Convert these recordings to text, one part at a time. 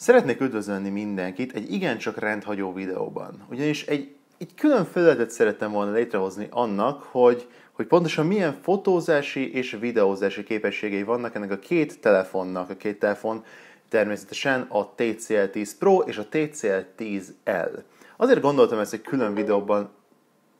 Szeretnék üdvözölni mindenkit egy igencsak rendhagyó videóban. Ugyanis egy, egy külön felületet szerettem volna létrehozni annak, hogy, hogy pontosan milyen fotózási és videózási képességei vannak ennek a két telefonnak. A két telefon természetesen a TCL10 Pro és a TCL10L. Azért gondoltam ezt egy külön videóban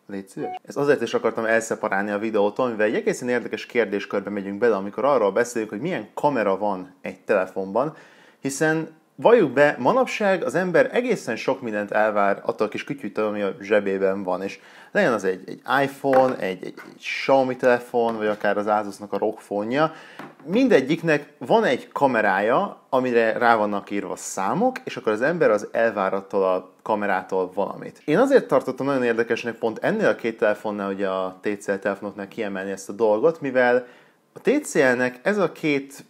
Légy szíves. Ezt azért is akartam elszeparálni a videótól, mivel egy egészen érdekes kérdéskörbe megyünk bele, amikor arról beszélünk, hogy milyen kamera van egy telefonban, hiszen valljuk be, manapság az ember egészen sok mindent elvár attól a kis kütyűtől, ami a zsebében van, és legyen az egy, egy iPhone, egy, egy, egy Xiaomi telefon, vagy akár az Asusnak a ROG fónja. mindegyiknek van egy kamerája, amire rá vannak írva számok, és akkor az ember az elvárattól a kamerától valamit. Én azért tartottam nagyon érdekesnek pont ennél a két telefonnál, ugye a TCL telefonoknál kiemelni ezt a dolgot, mivel a TCL-nek ez a két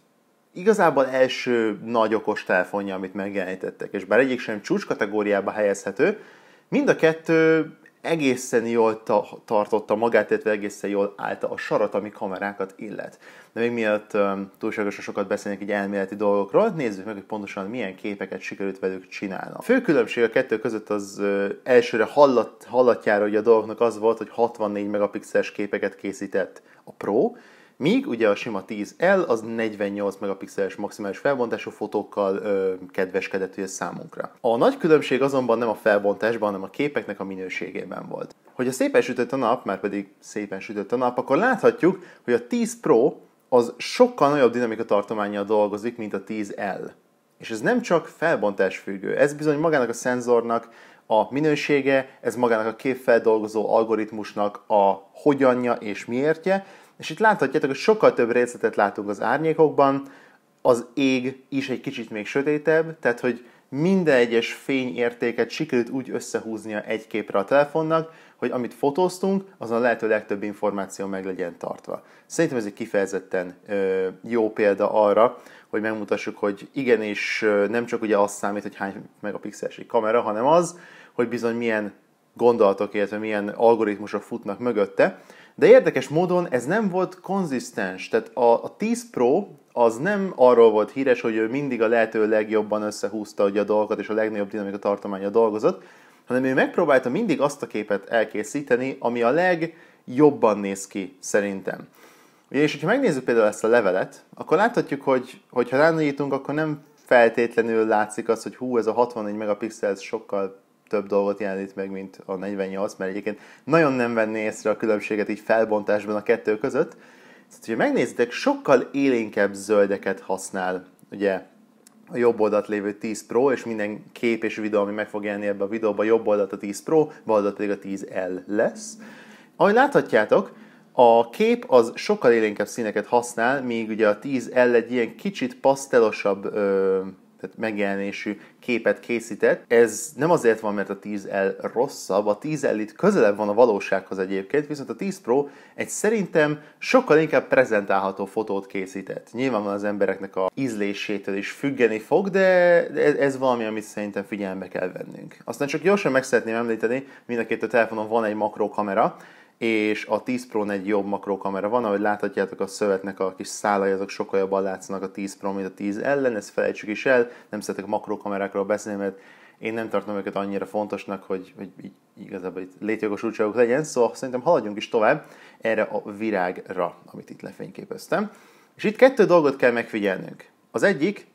igazából első nagy okos telefonja, amit megjelenítettek, és bár egyik sem csúcs kategóriába helyezhető, mind a kettő egészen jól ta- tartotta magát, illetve egészen jól állta a sarat, ami kamerákat illet. De még miatt um, túlságosan sokat beszélnek egy elméleti dolgokról, nézzük meg, hogy pontosan milyen képeket sikerült velük csinálni. A fő különbség a kettő között az uh, elsőre hallat, hallatjára hogy a dolgoknak az volt, hogy 64 megapixeles képeket készített a Pro, Míg ugye a sima 10L az 48 megapixeles maximális felbontású fotókkal ö, kedveskedett ugye számunkra. A nagy különbség azonban nem a felbontásban, hanem a képeknek a minőségében volt. Hogyha szépen sütött a nap, már pedig szépen sütött a nap, akkor láthatjuk, hogy a 10 Pro az sokkal nagyobb dinamika tartományjal dolgozik, mint a 10L. És ez nem csak felbontás függő, ez bizony magának a szenzornak a minősége, ez magának a képfeldolgozó algoritmusnak a hogyanja és miértje, és itt láthatjátok, hogy sokkal több részletet látunk az árnyékokban, az ég is egy kicsit még sötétebb, tehát hogy minden egyes fényértéket sikerült úgy összehúznia egy képre a telefonnak, hogy amit fotóztunk, azon a lehető legtöbb információ meg legyen tartva. Szerintem ez egy kifejezetten jó példa arra, hogy megmutassuk, hogy igenis nem csak ugye az számít, hogy hány megapixeles egy kamera, hanem az, hogy bizony milyen gondolatok, illetve milyen algoritmusok futnak mögötte, de érdekes módon ez nem volt konzisztens, tehát a, a 10 Pro az nem arról volt híres, hogy ő mindig a lehető legjobban összehúzta ugye a dolgokat, és a legnagyobb dinamika tartománya dolgozott, hanem ő megpróbálta mindig azt a képet elkészíteni, ami a legjobban néz ki szerintem. Ugye, és hogyha megnézzük például ezt a levelet, akkor láthatjuk, hogy hogyha ránagyítunk, akkor nem feltétlenül látszik az, hogy hú, ez a 64 megapixel sokkal több dolgot jelenít meg, mint a 48, mert egyébként nagyon nem venné észre a különbséget így felbontásban a kettő között. Szóval, hogyha megnézitek, sokkal élénkebb zöldeket használ ugye a jobb oldalt lévő 10 Pro, és minden kép és videó, ami meg fog jelenni ebbe a videóba, jobb oldalt a 10 Pro, bal oldalt pedig a 10L lesz. Ahogy láthatjátok, a kép az sokkal élénkebb színeket használ, míg ugye a 10L egy ilyen kicsit pasztelosabb ö, tehát megjelenésű képet készített. Ez nem azért van, mert a 10L rosszabb, a 10L itt közelebb van a valósághoz egyébként, viszont a 10 Pro egy szerintem sokkal inkább prezentálható fotót készített. Nyilván van az embereknek a ízlésétől is függeni fog, de ez, valami, amit szerintem figyelembe kell vennünk. Aztán csak gyorsan meg szeretném említeni, mind a két a telefonon van egy makrokamera, és a 10 pro egy jobb makrókamera van, ahogy láthatjátok a szövetnek a kis szálai, azok sokkal jobban látszanak a 10 Pro, mint a 10 ellen, ezt felejtsük is el, nem szeretek makrokamerákról beszélni, mert én nem tartom őket annyira fontosnak, hogy, hogy igazából itt létjogosultságok legyen, szóval szerintem haladjunk is tovább erre a virágra, amit itt lefényképeztem. És itt kettő dolgot kell megfigyelnünk. Az egyik,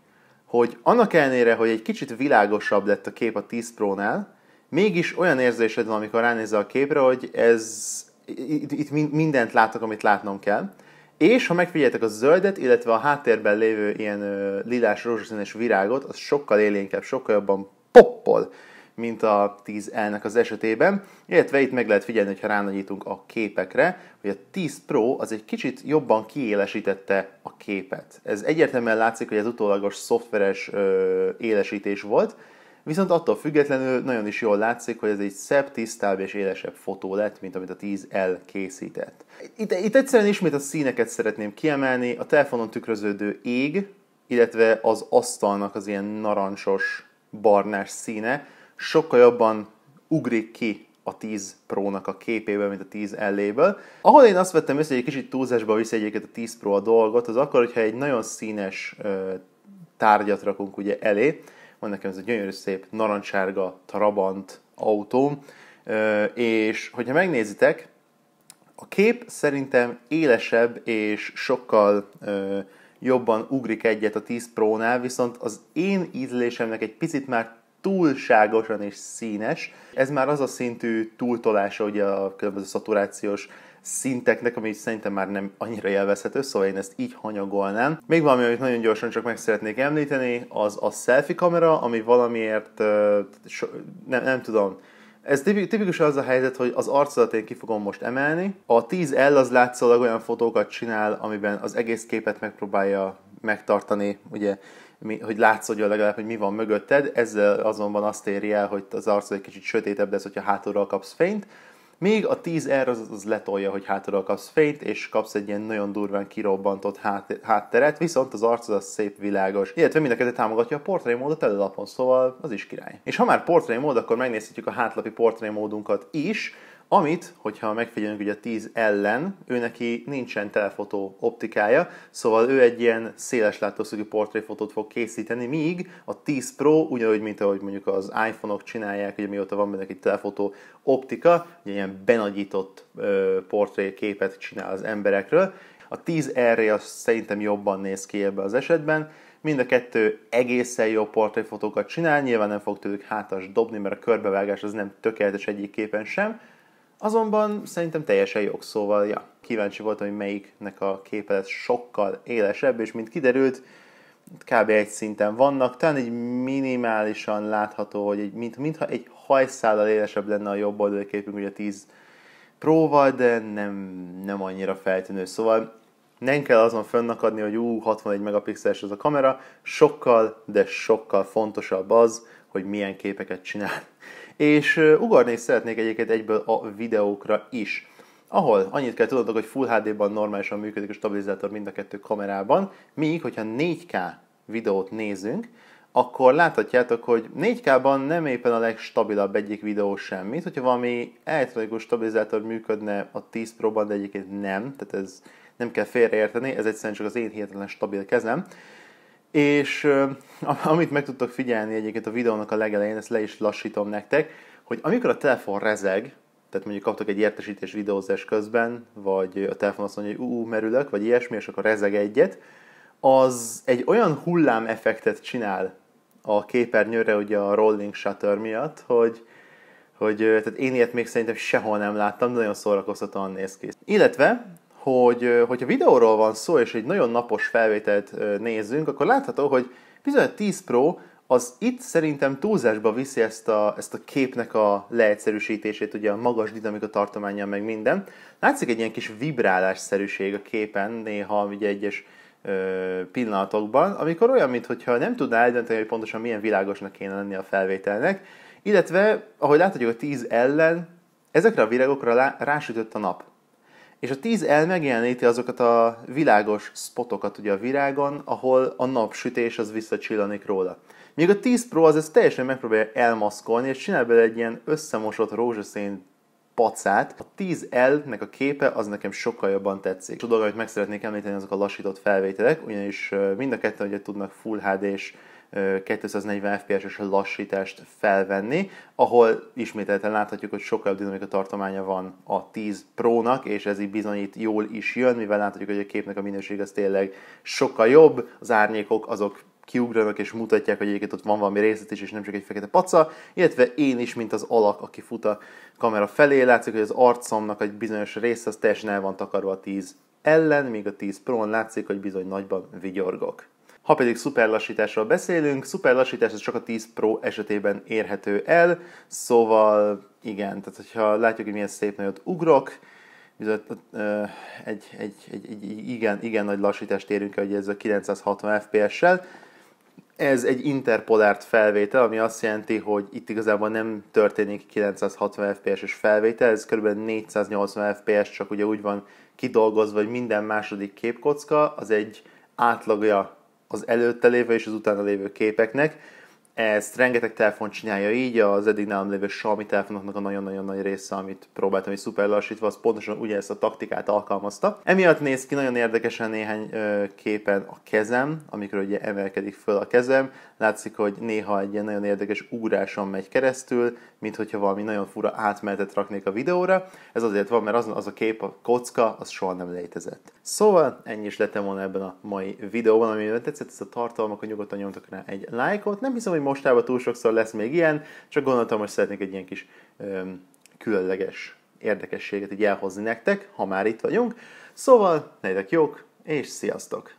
hogy annak ellenére, hogy egy kicsit világosabb lett a kép a 10 Pro-nál, mégis olyan érzésed van, amikor ránézel a képre, hogy ez, itt, itt mindent látok, amit látnom kell. És ha megfigyeltek a zöldet, illetve a háttérben lévő ilyen ö, lilás, rózsaszínes virágot, az sokkal élénkebb, sokkal jobban poppol, mint a 10L-nek az esetében. Illetve itt meg lehet figyelni, ha ránagyítunk a képekre, hogy a 10 Pro az egy kicsit jobban kiélesítette a képet. Ez egyértelműen látszik, hogy ez utólagos szoftveres ö, élesítés volt, Viszont attól függetlenül nagyon is jól látszik, hogy ez egy szebb, tisztább és élesebb fotó lett, mint amit a 10L készített. Itt, itt egyszerűen ismét a színeket szeretném kiemelni, a telefonon tükröződő ég, illetve az asztalnak az ilyen narancsos, barnás színe sokkal jobban ugrik ki a 10 Pro-nak a képéből, mint a 10 L-ből. Ahol én azt vettem össze, hogy egy kicsit túlzásba viszi egyébként a 10 Pro a dolgot, az akkor, hogyha egy nagyon színes ö, tárgyat rakunk ugye elé, van nekem ez a gyönyörű szép narancsárga Trabant autó és hogyha megnézitek, a kép szerintem élesebb és sokkal jobban ugrik egyet a 10 Pro-nál, viszont az én ízlésemnek egy picit már túlságosan és színes. Ez már az a szintű túltolása ugye a különböző szaturációs szinteknek, ami szerintem már nem annyira élvezhető, szóval én ezt így hanyagolnám. Még valami, amit nagyon gyorsan csak meg szeretnék említeni, az a selfie kamera, ami valamiért, so, nem, nem tudom, ez tipikus az a helyzet, hogy az arcodat én ki fogom most emelni. A 10L az látszólag olyan fotókat csinál, amiben az egész képet megpróbálja megtartani, ugye, mi, hogy látszódjon legalább, hogy mi van mögötted. Ezzel azonban azt éri el, hogy az arcod egy kicsit sötétebb lesz, hogyha hátulról kapsz fényt. Még a 10 r az, az letolja, hogy hátra kapsz fényt, és kapsz egy ilyen nagyon durván kirobbantott hát, hátteret, viszont az arc az, az szép világos. Illetve mind a kettő támogatja a portré módot előlapon, szóval az is király. És ha már portré mód, akkor megnézhetjük a hátlapi portré módunkat is, amit, hogyha megfigyelünk ugye 10 ellen, ő neki nincsen telefotó optikája, szóval ő egy ilyen széles látószögű portréfotót fog készíteni, míg a 10 Pro, ugyanúgy, mint ahogy mondjuk az iPhone-ok csinálják, ugye mióta van benne egy telefotó optika, ugye ilyen benagyított portréképet csinál az emberekről. A 10 r az szerintem jobban néz ki ebbe az esetben, Mind a kettő egészen jó portréfotókat csinál, nyilván nem fog tőlük hátas dobni, mert a körbevágás az nem tökéletes egyik képen sem, Azonban szerintem teljesen jog, szóval ja, kíváncsi voltam, hogy melyiknek a képelet sokkal élesebb, és mint kiderült, kb. egy szinten vannak, talán egy minimálisan látható, hogy egy, mint, mintha egy hajszállal élesebb lenne a jobb oldali képünk, ugye a 10 próval, de nem, nem annyira feltűnő. Szóval nem kell azon fönnakadni, hogy ú, 61 megapixeles ez a kamera, sokkal, de sokkal fontosabb az, hogy milyen képeket csinál és ugarni szeretnék egyébként egyből a videókra is ahol annyit kell tudnod, hogy Full HD-ban normálisan működik a stabilizátor mind a kettő kamerában, míg, hogyha 4K videót nézünk, akkor láthatjátok, hogy 4K-ban nem éppen a legstabilabb egyik videó semmit, hogyha valami elektronikus stabilizátor működne a 10 Pro-ban, de egyébként nem, tehát ez nem kell félreérteni, ez egyszerűen csak az én hihetetlen stabil kezem, és amit meg tudtok figyelni egyébként a videónak a legelején, ezt le is lassítom nektek, hogy amikor a telefon rezeg, tehát mondjuk kaptok egy értesítés videózás közben, vagy a telefon azt mondja, hogy ú, ú merülök, vagy ilyesmi, és akkor rezeg egyet, az egy olyan hullám effektet csinál a képernyőre, ugye a rolling shutter miatt, hogy, hogy tehát én ilyet még szerintem sehol nem láttam, de nagyon szórakoztatóan néz ki. Illetve hogy hogyha videóról van szó, és egy nagyon napos felvételt nézzünk, akkor látható, hogy bizony a 10 Pro az itt szerintem túlzásba viszi ezt a, ezt a képnek a leegyszerűsítését, ugye a magas dinamika tartománya, meg minden. Látszik egy ilyen kis vibrálásszerűség a képen, néha ugye egyes ö, pillanatokban, amikor olyan, mintha nem tudná eldönteni, hogy pontosan milyen világosnak kéne lenni a felvételnek, illetve, ahogy láthatjuk a 10 ellen, ezekre a virágokra rásütött a nap és a tíz el megjeleníti azokat a világos spotokat ugye a virágon, ahol a napsütés az visszacsillanik róla. Míg a 10 Pro az ezt teljesen megpróbálja elmaszkolni, és csinál bele egy ilyen összemosott rózsaszín pacát. A 10L-nek a képe az nekem sokkal jobban tetszik. És a dolog, amit meg szeretnék említeni, azok a lassított felvételek, ugyanis mind a ketten ugye tudnak Full HD-s 240 fps-es lassítást felvenni, ahol ismételten láthatjuk, hogy sokkal dinamika tartománya van a 10 Pro-nak, és ez így bizonyít jól is jön, mivel láthatjuk, hogy a képnek a minőség az tényleg sokkal jobb, az árnyékok azok kiugranak és mutatják, hogy egyébként ott van valami részlet is, és nem csak egy fekete paca, illetve én is, mint az alak, aki fut a kamera felé, látszik, hogy az arcomnak egy bizonyos része az teljesen el van takarva a 10 ellen, míg a 10 Pro-n látszik, hogy bizony nagyban vigyorgok. Ha pedig szuperlassításról beszélünk, szuperlassítás ez csak a 10 Pro esetében érhető el, szóval igen, tehát hogyha látjuk, hogy milyen szép nagyot ugrok, bizony, uh, egy, egy, egy, egy, igen, igen nagy lassítást érünk el, ugye ez a 960 fps-sel, ez egy interpolárt felvétel, ami azt jelenti, hogy itt igazából nem történik 960 fps-es felvétel, ez kb. 480 fps, csak ugye úgy van kidolgozva, hogy minden második képkocka az egy átlagja az előtte lévő és az utána lévő képeknek, ezt rengeteg telefon csinálja így, az eddig nálam lévő Xiaomi telefonoknak a nagyon-nagyon nagy része, amit próbáltam is szuper lassítva, az pontosan ezt a taktikát alkalmazta. Emiatt néz ki nagyon érdekesen néhány ö, képen a kezem, amikor ugye emelkedik föl a kezem, látszik, hogy néha egy ilyen nagyon érdekes ugráson megy keresztül, mint hogyha valami nagyon fura átmenetet raknék a videóra. Ez azért van, mert az, az a kép, a kocka, az soha nem létezett. Szóval ennyi is lettem volna ebben a mai videóban, ami tetszett ez a tartalom, akkor nyugodtan nyomtak rá egy lájkot. Nem hiszem, hogy mostában túl sokszor lesz még ilyen, csak gondoltam, hogy szeretnék egy ilyen kis öm, különleges érdekességet így elhozni nektek, ha már itt vagyunk. Szóval, legyetek jók, és sziasztok!